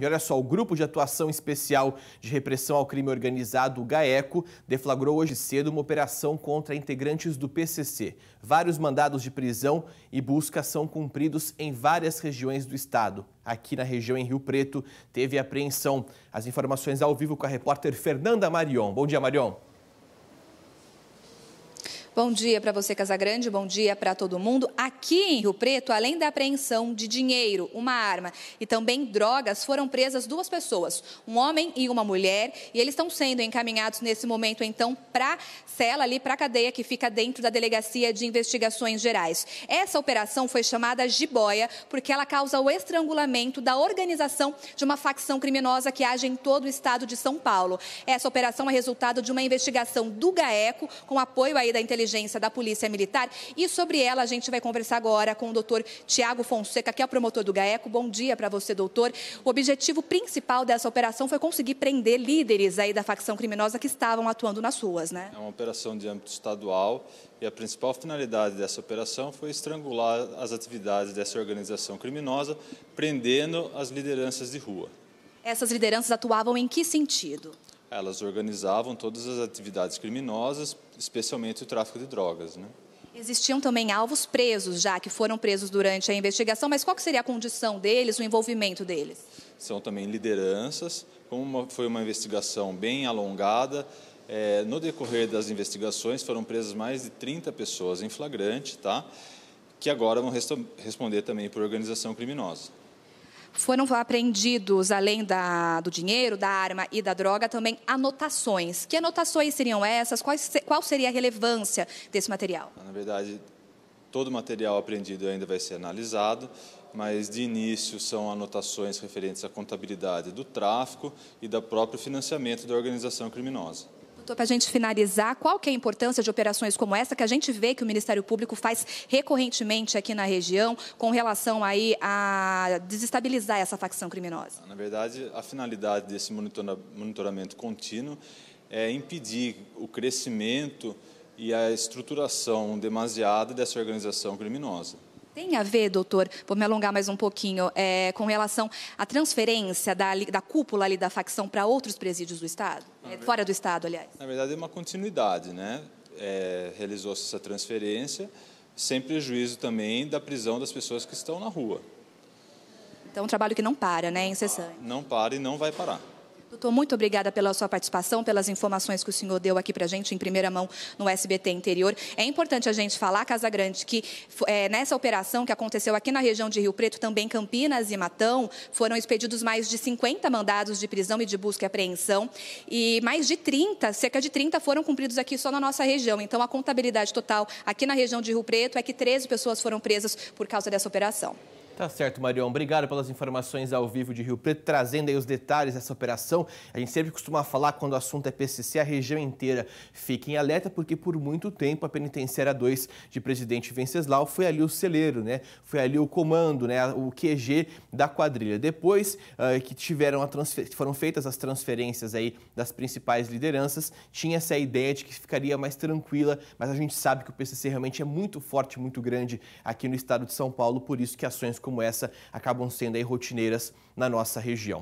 E olha só, o Grupo de Atuação Especial de Repressão ao Crime Organizado, o GAECO, deflagrou hoje cedo uma operação contra integrantes do PCC. Vários mandados de prisão e busca são cumpridos em várias regiões do estado. Aqui na região, em Rio Preto, teve apreensão. As informações ao vivo com a repórter Fernanda Marion. Bom dia, Marion. Bom dia para você, Casagrande. Bom dia para todo mundo. Aqui em Rio Preto, além da apreensão de dinheiro, uma arma e também drogas, foram presas duas pessoas, um homem e uma mulher, e eles estão sendo encaminhados nesse momento então para cela ali, para a cadeia que fica dentro da delegacia de investigações gerais. Essa operação foi chamada jiboia porque ela causa o estrangulamento da organização de uma facção criminosa que age em todo o estado de São Paulo. Essa operação é resultado de uma investigação do GAECO com apoio aí da inteligência inteligência da Polícia Militar. E sobre ela a gente vai conversar agora com o doutor Tiago Fonseca, que é o promotor do GAECO. Bom dia para você, doutor. O objetivo principal dessa operação foi conseguir prender líderes aí da facção criminosa que estavam atuando nas ruas, né? É uma operação de âmbito estadual e a principal finalidade dessa operação foi estrangular as atividades dessa organização criminosa, prendendo as lideranças de rua. Essas lideranças atuavam em que sentido? elas organizavam todas as atividades criminosas, especialmente o tráfico de drogas. Né? Existiam também alvos presos, já que foram presos durante a investigação, mas qual seria a condição deles, o envolvimento deles? São também lideranças. Como uma, foi uma investigação bem alongada, é, no decorrer das investigações foram presas mais de 30 pessoas em flagrante, tá? que agora vão responder também por organização criminosa. Foram apreendidos, além da, do dinheiro, da arma e da droga, também anotações. Que anotações seriam essas? Quais, qual seria a relevância desse material? Na verdade, todo o material apreendido ainda vai ser analisado, mas de início são anotações referentes à contabilidade do tráfico e do próprio financiamento da organização criminosa doutor, para a gente finalizar, qual que é a importância de operações como essa que a gente vê que o Ministério Público faz recorrentemente aqui na região com relação aí a desestabilizar essa facção criminosa? Na verdade, a finalidade desse monitoramento contínuo é impedir o crescimento e a estruturação demasiada dessa organização criminosa tem a ver, doutor, vou me alongar mais um pouquinho, é, com relação à transferência da, da cúpula ali da facção para outros presídios do Estado? É, verdade, fora do Estado, aliás. Na verdade, é uma continuidade, né? É, Realizou-se essa transferência, sem prejuízo também da prisão das pessoas que estão na rua. Então, é um trabalho que não para, né? Incessante. Não para e não vai parar. Doutor, muito obrigada pela sua participação, pelas informações que o senhor deu aqui para a gente em primeira mão no SBT interior. É importante a gente falar, Casa Grande, que é, nessa operação que aconteceu aqui na região de Rio Preto, também Campinas e Matão, foram expedidos mais de 50 mandados de prisão e de busca e apreensão. E mais de 30, cerca de 30 foram cumpridos aqui só na nossa região. Então, a contabilidade total aqui na região de Rio Preto é que 13 pessoas foram presas por causa dessa operação. Tá certo, Marion. Obrigado pelas informações ao vivo de Rio Preto, trazendo aí os detalhes dessa operação. A gente sempre costuma falar quando o assunto é PCC, a região inteira fica em alerta, porque por muito tempo a Penitenciária 2 de Presidente Venceslau foi ali o celeiro, né? Foi ali o comando, né? O QG da quadrilha. Depois uh, que tiveram transfer... foram feitas as transferências aí das principais lideranças, tinha essa ideia de que ficaria mais tranquila, mas a gente sabe que o PCC realmente é muito forte, muito grande aqui no estado de São Paulo, por isso que ações como essa acabam sendo aí rotineiras na nossa região.